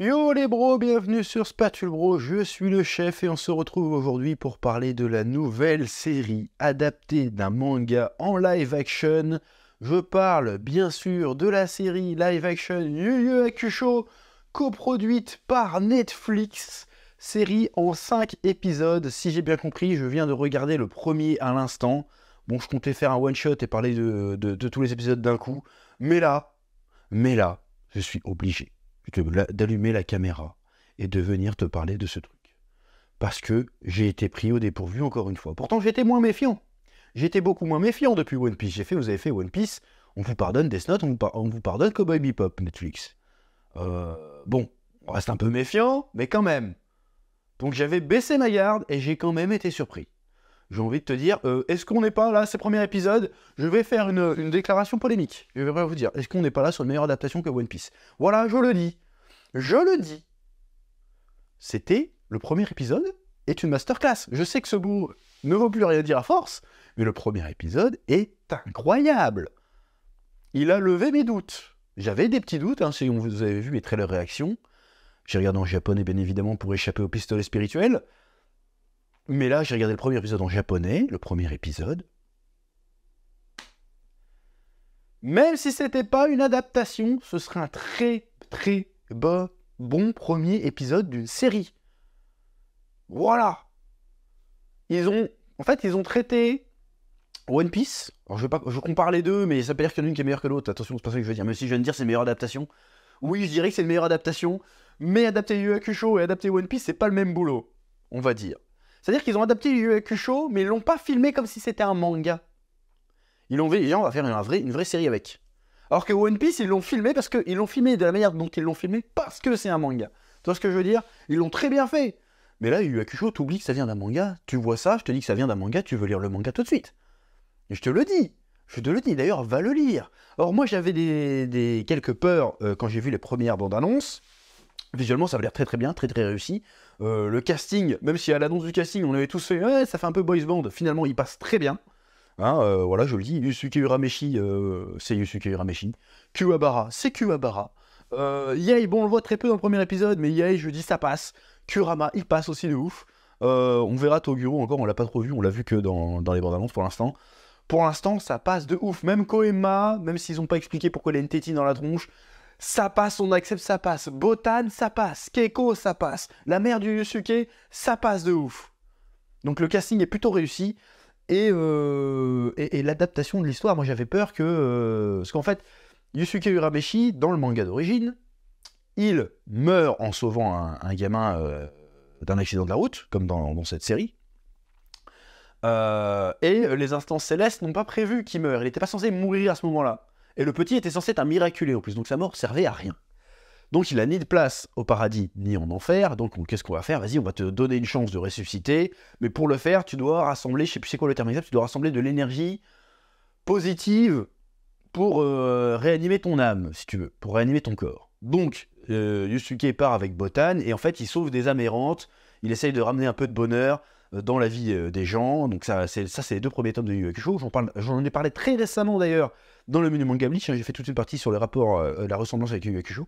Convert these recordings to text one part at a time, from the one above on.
Yo les bros, bienvenue sur Spatule Bro, je suis le chef et on se retrouve aujourd'hui pour parler de la nouvelle série adaptée d'un manga en live action. Je parle bien sûr de la série live action Yu Yu Hakusho, coproduite par Netflix, série en 5 épisodes. Si j'ai bien compris, je viens de regarder le premier à l'instant. Bon, je comptais faire un one shot et parler de, de tous les épisodes d'un coup, mais là, mais là, je suis obligé d'allumer la caméra et de venir te parler de ce truc. Parce que j'ai été pris au dépourvu encore une fois. Pourtant, j'étais moins méfiant. J'étais beaucoup moins méfiant depuis One Piece. J'ai fait, vous avez fait One Piece, on vous pardonne Death Note, on vous, on vous pardonne Cowboy Bebop, Netflix. Euh, bon, on reste un peu méfiant, mais quand même. Donc j'avais baissé ma garde et j'ai quand même été surpris j'ai envie de te dire, euh, est-ce qu'on n'est pas là, ces premiers épisodes Je vais faire une, déclaration polémique. Je vais vous dire, est-ce qu'on n'est pas là sur une meilleure adaptation que One Piece Voilà, je le dis. Je le dis. C'était le premier épisode est une masterclass. Je sais que ce bout ne vaut plus rien dire à force, mais le premier épisode est incroyable. Il a levé mes doutes. J'avais des petits doutes, hein, si vous avez vu mes trailers réactions. J'ai regardé en japonais, bien évidemment, pour échapper au pistolet spirituel. Mais là, j'ai regardé le premier épisode en japonais, le premier épisode. Même si c'était pas une adaptation, ce serait un très très bon, premier épisode d'une série. Voilà. Ils ont, en fait, ils ont traité One Piece. Alors je vais pas, je compare les deux, mais ça peut dire qu'il y en a une qui est meilleure que l'autre. Attention, c'est pas ça que je veux dire. Mais si je viens de dire c'est meilleure adaptation, oui, je dirais que c'est une meilleure adaptation. Mais adapter Yu Hakusho et adapter One Piece, c'est pas le même boulot, on va dire. C'est-à-dire qu'ils ont adapté Yu Hakusho, mais ils l'ont pas filmé comme si c'était un manga. Ils l'ont dit, on va faire une vraie, série avec. Alors que One Piece, ils l'ont filmé parce qu'ils l'ont filmé de la manière dont ils l'ont filmé parce que c'est un manga. Tu vois ce que je veux dire Ils l'ont très bien fait. Mais là, Yu Hakusho, tu oublies que ça vient d'un manga. Tu vois ça, je te dis que ça vient d'un manga, tu veux lire le manga tout de suite. Et je te le dis. Je te le dis, d'ailleurs, va le lire. Or, moi, j'avais des, quelques peurs euh, quand j'ai vu les premières bandes annonces. Visuellement, ça va l'air très très bien, très très réussi. Euh, le casting, même si à l'annonce du casting, on avait tous fait ça fait un peu boys band, finalement il passe très bien. Hein, euh, voilà, je le dis, Yusuke Urameshi, euh, c'est Yusuke Urameshi. Kuwabara, c'est Kuwabara. Yei, bon, on le voit très peu dans le premier épisode, mais Yei, je dis, ça passe. Kurama, il passe aussi de ouf. on verra Toguro encore, on l'a pas trop vu, on l'a vu que dans, les bandes annonces pour l'instant. Pour l'instant, ça passe de ouf. Même Koema, même s'ils n'ont pas expliqué pourquoi il a une tétine dans la tronche, ça passe, on accepte, ça passe. Botan, ça passe. Keiko, ça passe. La mère du Yusuke, ça passe de ouf. Donc le casting est plutôt réussi. Et, euh, l'adaptation de l'histoire, moi j'avais peur que... Euh, parce qu'en fait, Yusuke Urameshi, dans le manga d'origine, il meurt en sauvant un, gamin euh, d'un accident de la route, comme dans, dans cette série. et les instances célestes n'ont pas prévu qu'il meure. Il n'était pas censé mourir à ce moment-là. Et le petit était censé être un miraculé en plus, donc sa mort servait à rien. Donc il n'a ni de place au paradis ni en enfer, donc qu'est-ce qu'on va faire Vas-y, on va te donner une chance de ressusciter, mais pour le faire, tu dois rassembler, je sais plus quoi le terme tu dois rassembler de l'énergie positive pour euh, réanimer ton âme, si tu veux, pour réanimer ton corps. Donc euh, Yusuke part avec Botan, et en fait il sauve des âmes errantes, il essaye de ramener un peu de bonheur euh, dans la vie des gens, donc ça c'est, ça, c'est les deux premiers tomes de Yu Hakusho, j'en ai parlé très récemment d'ailleurs dans le menu manga Bleach, hein, j'ai fait toute une partie sur le rapport, euh, la ressemblance avec Yu Hakusho.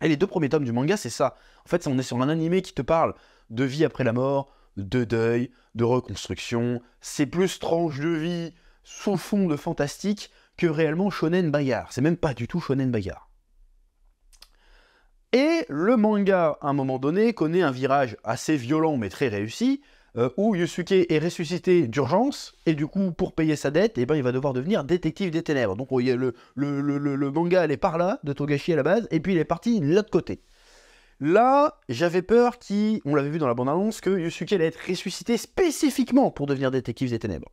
Et les deux premiers tomes du manga, c'est ça. En fait, on est sur un animé qui te parle de vie après la mort, de deuil, de reconstruction. C'est plus tranche de vie, sous fond de fantastique, que réellement shonen bagarre. C'est même pas du tout shonen Bayard. Et le manga, à un moment donné, connaît un virage assez violent mais très réussi, euh, où Yusuke est ressuscité d'urgence, et du coup, pour payer sa dette, eh ben, il va devoir devenir détective des ténèbres. Donc oh, le, manga, elle est par là, de Togashi à la base, et puis il est parti de l'autre côté. Là, j'avais peur qu'on on l'avait vu dans la bande-annonce, que Yusuke allait être ressuscité spécifiquement pour devenir détective des ténèbres.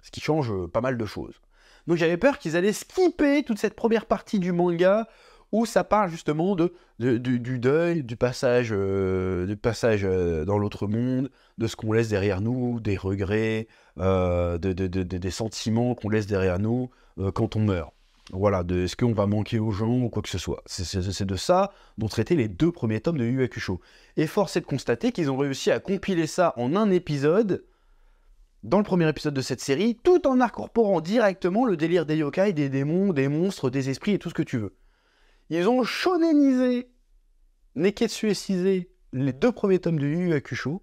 Ce qui change pas mal de choses. Donc j'avais peur qu'ils allaient skipper toute cette première partie du manga où ça parle justement de, du, deuil, du passage, euh, du passage euh, dans l'autre monde, de ce qu'on laisse derrière nous, des regrets, euh, des sentiments qu'on laisse derrière nous quand on meurt. Voilà, de ce qu'on va manquer aux gens ou quoi que ce soit. C'est de ça dont traitaient les deux premiers tomes de Yu Hakusho. Et force est de constater qu'ils ont réussi à compiler ça en un épisode, dans le premier épisode de cette série, tout en incorporant directement le délire des yokai, des démons, des monstres, des esprits et tout ce que tu veux. Ils ont shonenisé, Cisé, les deux premiers tomes de Yu Yu Hakusho.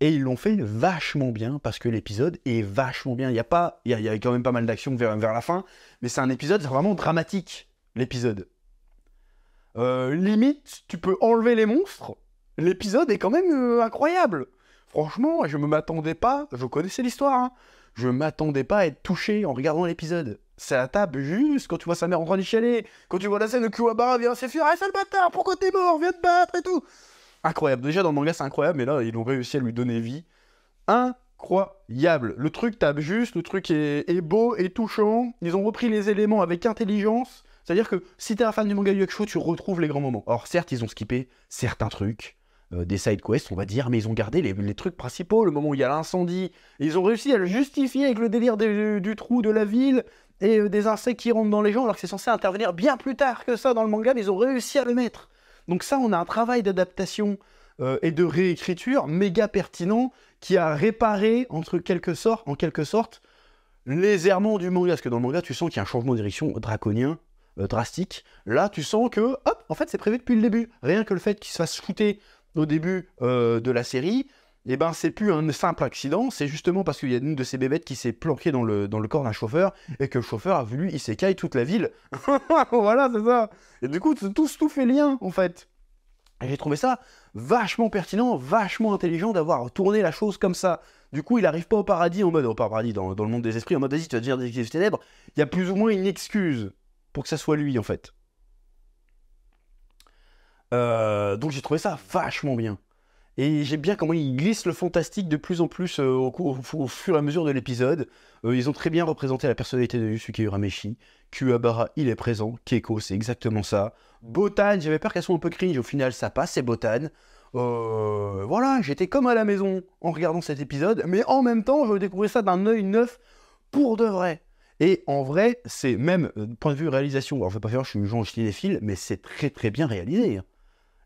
Et ils l'ont fait vachement bien parce que l'épisode est vachement bien. Il y a pas, il y, quand même pas mal d'action vers, la fin, mais c'est un épisode vraiment dramatique. L'épisode. Euh, limite, tu peux enlever les monstres. L'épisode est quand même euh, incroyable. Franchement, je ne m'attendais pas, je connaissais l'histoire, je hein. je m'attendais pas à être touché en regardant l'épisode. Ça tape juste quand tu vois sa mère en train de chialer, quand tu vois la scène de Kuwabara vient s'effurer, ah, le bâtard, pourquoi t'es mort, viens te battre et tout. Incroyable, déjà dans le manga c'est incroyable, mais là ils ont réussi à lui donner vie. Incroyable, le truc tape juste, le truc est, beau et touchant, ils ont repris les éléments avec intelligence, c'est-à-dire que si t'es un fan du manga Yuksho, tu retrouves les grands moments. Or certes ils ont skippé certains trucs, euh, des side quests, on va dire, mais ils ont gardé les, trucs principaux, le moment où il y a l'incendie, ils ont réussi à le justifier avec le délire euh, du trou de la ville et euh, des insectes qui rentrent dans les gens, alors que c'est censé intervenir bien plus tard que ça dans le manga, mais ils ont réussi à le mettre. Donc ça, on a un travail d'adaptation et de réécriture méga pertinent qui a réparé, entre quelque sorte, en quelque sorte, les errements du manga, parce que dans le manga, tu sens qu'il y a un changement de direction draconien drastique. Là, tu sens que, hop, en fait, c'est prévu depuis le début. Rien que le fait qu'il se fasse shooter au début euh, de la série, et eh ben, c'est plus un simple accident, c'est justement parce qu'il y a une de ces bébêtes qui s'est planquée dans le, dans le corps d'un chauffeur et que le chauffeur a voulu s'écaille toute la ville. voilà, c'est ça. Et du coup, tout, tout fait lien, en fait. Et j'ai trouvé ça vachement pertinent, vachement intelligent d'avoir tourné la chose comme ça. Du coup, il n'arrive pas au paradis en mode, au paradis, dans, dans le monde des esprits, en mode, vas-y, tu vas dire des ténèbres. Il y a plus ou moins une excuse pour que ça soit lui, en fait. Euh, donc j'ai trouvé ça vachement bien. Et j'ai bien comment ils glissent le fantastique de plus en plus euh, au, fur et à mesure de l'épisode. Euh, ils ont très bien représenté la personnalité de Yusuke Urameshi. Kuabara, il est présent. Keiko, c'est exactement ça. Botan, j'avais peur qu'elle soit un peu cringe. Au final, ça passe, c'est Botan. voilà, j'étais comme à la maison en regardant cet épisode. Mais en même temps, je découvrais ça d'un œil neuf pour de vrai. Et en vrai, c'est même, point de vue réalisation, alors je vais pas faire, je suis des fils, mais c'est très très bien réalisé. Hein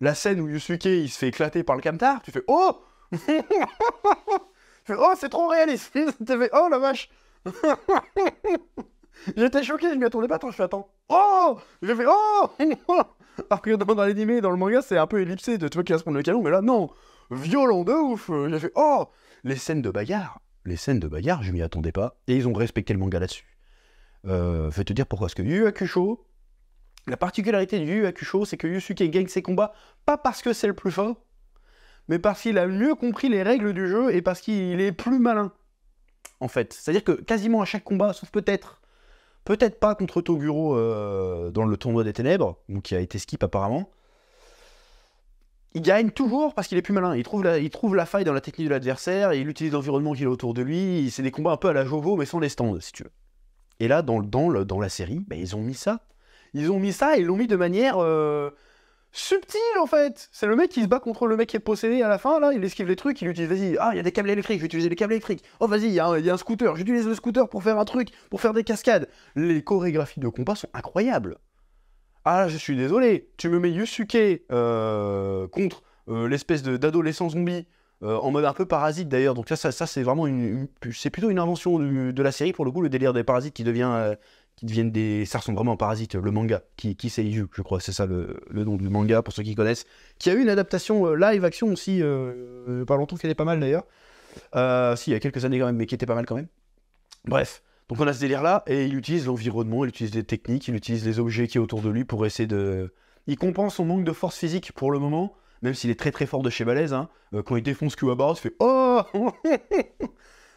la scène où Yusuke il se fait éclater par le camtar, tu fais Oh tu fais, Oh, c'est trop réaliste fait, Oh la vache J'étais choqué, je m'y attendais pas, tant je fais Attends. Oh J'ai fait Oh par que dans, l'anime et dans le manga, c'est un peu ellipsé de tu vois qui va se prendre le canon, mais là non Violent de ouf J'ai fait Oh Les scènes de bagarre, les scènes de bagarre, je m'y attendais pas, et ils ont respecté le manga là-dessus. Euh, je vais te dire pourquoi. Parce que Yu Akusho la particularité du Yu Hakusho, c'est que Yusuke gagne ses combats pas parce que c'est le plus fort, mais parce qu'il a mieux compris les règles du jeu et parce qu'il est plus malin. En fait, c'est-à-dire que quasiment à chaque combat, sauf peut-être, peut-être pas contre Toguro euh, dans le tournoi des ténèbres, qui a été skip apparemment, il gagne toujours parce qu'il est plus malin. Il trouve, la, il trouve la faille dans la technique de l'adversaire, il utilise l'environnement qu'il a autour de lui. C'est des combats un peu à la Jovo, mais sans les stands, si tu veux. Et là, dans, la série, ben, ils ont mis ça ils ont mis ça, ils l'ont mis de manière euh, subtile en fait. C'est le mec qui se bat contre le mec qui est possédé à la fin, là, il esquive les trucs, il utilise, vas-y, ah, il y a des câbles électriques, je vais utiliser les câbles électriques. Oh, vas-y, il y, a un scooter, j'utilise le scooter pour faire un truc, pour faire des cascades. Les chorégraphies de combat sont incroyables. Ah, je suis désolé, tu me mets Yusuke euh, contre euh, l'espèce d'adolescent zombie. en mode un peu parasite d'ailleurs. Donc ça, ça, c'est vraiment une, c'est plutôt une invention de, la série pour le coup, le délire des parasites qui devient qui deviennent des. Ça ressemble vraiment à Parasite, le manga, qui, qui Yu, je crois, c'est ça le, nom du manga, pour ceux qui connaissent, qui a eu une adaptation euh, live-action aussi, euh, euh, pas longtemps qui était pas mal d'ailleurs. Euh, si, il y a quelques années quand même, mais qui était pas mal quand même. Bref. Donc on a ce délire-là, et il utilise l'environnement, il utilise les techniques, il utilise les objets qui est autour de lui pour essayer de. Il compense son manque de force physique pour le moment, même s'il est très très fort de chez Balaise, hein. quand il défonce Kuwabara, il se fait Oh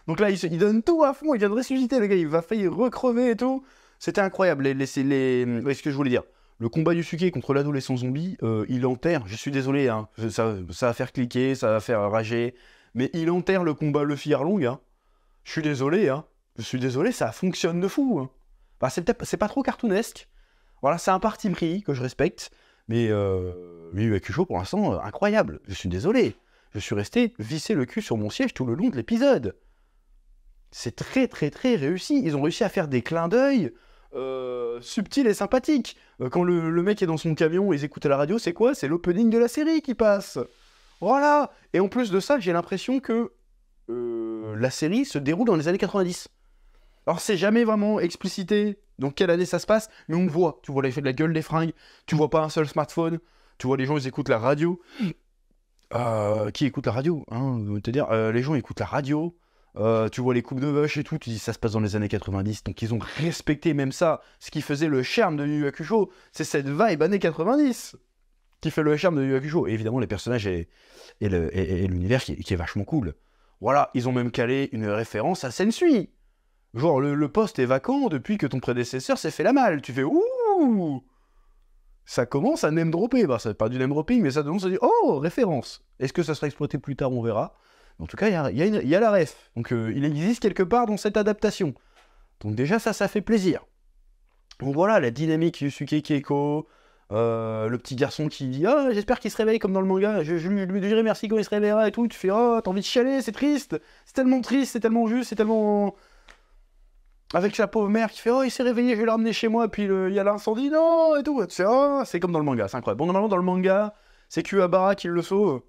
Donc là, il, il, donne tout à fond, il vient de ressusciter, le gars, il va faillir recrever et tout. C'était incroyable. Les, les, ce que je voulais dire. Le combat du suke contre l'adolescent zombie, euh, il enterre. Je suis désolé, hein, ça, va faire cliquer, ça va faire rager. Mais il enterre le combat le Arlong. Hein. Je suis désolé, hein. Je suis désolé, ça fonctionne de fou. Hein. Bah, c'est pas trop cartoonesque. Voilà, c'est un parti pris que je respecte. Mais euh, avec chose, pour l'instant, euh, incroyable. Je suis désolé. Je suis resté vissé le cul sur mon siège tout le long de l'épisode. C'est très très très réussi. Ils ont réussi à faire des clins d'œil euh, subtil et sympathique. Euh, quand le, mec est dans son camion, ils écoutent à la radio, c'est quoi C'est l'opening de la série qui passe. Voilà. Et en plus de ça, j'ai l'impression que euh, la série se déroule dans les années 90. Alors c'est jamais vraiment explicité dans quelle année ça se passe, mais on voit. Tu vois l'effet de la gueule des fringues, tu vois pas un seul smartphone, tu vois les gens ils écoutent la radio. qui écoute la radio hein, dire, les gens écoutent la radio, euh, tu vois les coupes de vache et tout, tu dis ça se passe dans les années 90, donc ils ont respecté même ça. Ce qui faisait le charme de Yu Yu c'est cette vibe années 90 qui fait le charme de Yu Yu évidemment, les personnages et, l'univers qui, est vachement cool. Voilà, ils ont même calé une référence à Sensui. Genre, le, poste est vacant depuis que ton prédécesseur s'est fait la malle. Tu fais ouh Ça commence à name dropper. Bah, ça pas du name dropping, mais ça donne ça dit oh, référence. Est-ce que ça sera exploité plus tard On verra en tout cas, il y, a, la ref. Donc euh, il existe quelque part dans cette adaptation. Donc déjà, ça, ça fait plaisir. Donc voilà, la dynamique Yusuke Keiko, euh, le petit garçon qui dit Ah, oh, j'espère qu'il se réveille comme dans le manga, je, lui dirai merci quand il se réveillera et tout. Tu fais Oh, t'as envie de chialer, c'est triste, c'est tellement triste, c'est tellement juste, c'est tellement. Avec sa pauvre mère qui fait Oh, il s'est réveillé, je vais l'emmener chez moi, puis il y a l'incendie, non, et tout. Tu oh, c'est comme dans le manga, c'est incroyable. Bon, normalement, dans le manga, c'est Qabara qui le sauve.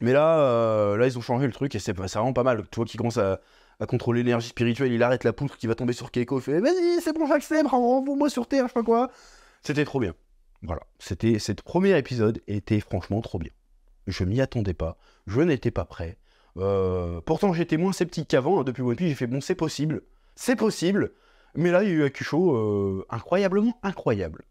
Mais là, euh, là, ils ont changé le truc et c'est vraiment pas mal. Toi qui commence à, contrôler l'énergie spirituelle, il arrête la poutre qui va tomber sur Keiko, il fait Vas-y, c'est bon, j'accepte, renvoie-moi sur Terre, je sais pas quoi. C'était trop bien. Voilà, c'était cette premier épisode était franchement trop bien. Je m'y attendais pas, je n'étais pas prêt. Euh, pourtant, j'étais moins sceptique qu'avant. Hein, depuis One j'ai fait bon, c'est possible, c'est possible. Mais là, il y a eu Akusho, euh, incroyablement incroyable.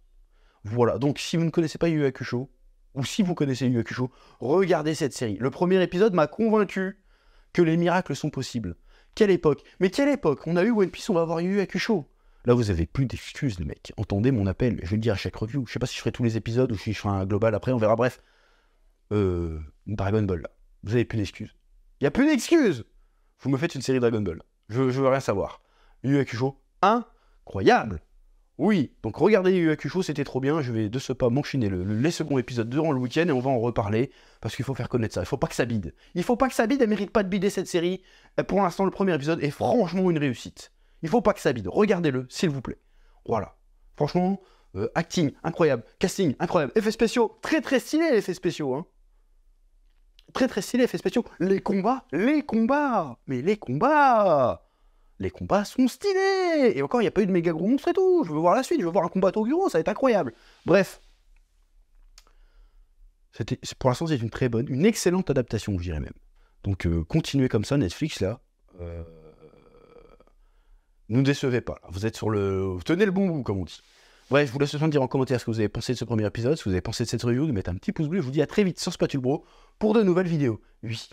Voilà, donc si vous ne connaissez pas Yu Show ou si vous connaissez Yu Hakusho, regardez cette série. Le premier épisode m'a convaincu que les miracles sont possibles. Quelle époque Mais quelle époque On a eu One Piece, on va avoir Yu Hakusho. Là, vous avez plus d'excuses, les mecs. Entendez mon appel, je vais le dire à chaque review. Je sais pas si je ferai tous les épisodes ou si je ferai un global après, on verra. Bref, euh, Dragon Ball, là. Vous avez plus d'excuses. Il n'y a plus d'excuses Vous me faites une série Dragon Ball. Je, je veux rien savoir. Yu Hakusho, incroyable oui, donc regardez Yu Hakusho, c'était trop bien. Je vais de ce pas m'enchaîner le, les seconds épisodes durant le week-end et on va en reparler parce qu'il faut faire connaître ça. Il faut pas que ça bide. Il faut pas que ça bide. Elle mérite pas de bider cette série. Euh, pour l'instant, le premier épisode est franchement une réussite. Il faut pas que ça bide. Regardez-le, s'il vous plaît. Voilà. Franchement, euh, acting incroyable, casting incroyable, effets spéciaux très très stylés les effets spéciaux. Hein. Très très stylés effets spéciaux. Les combats, les combats, mais les combats les combats sont stylés Et encore, il n'y a pas eu de méga gros monstre et tout Je veux voir la suite, je veux voir un combat au gros, ça va être incroyable Bref. Pour l'instant, c'est une très bonne, une excellente adaptation, je dirais même. Donc, euh, continuez comme ça, Netflix, là. Euh... Nous décevez pas. Vous êtes sur le... tenez le bon bout, comme on dit. Bref, je vous laisse le dire en commentaire ce que vous avez pensé de ce premier épisode, ce que vous avez pensé de cette review, de mettre un petit pouce bleu. Je vous dis à très vite sur Spatule Bro pour de nouvelles vidéos. Oui.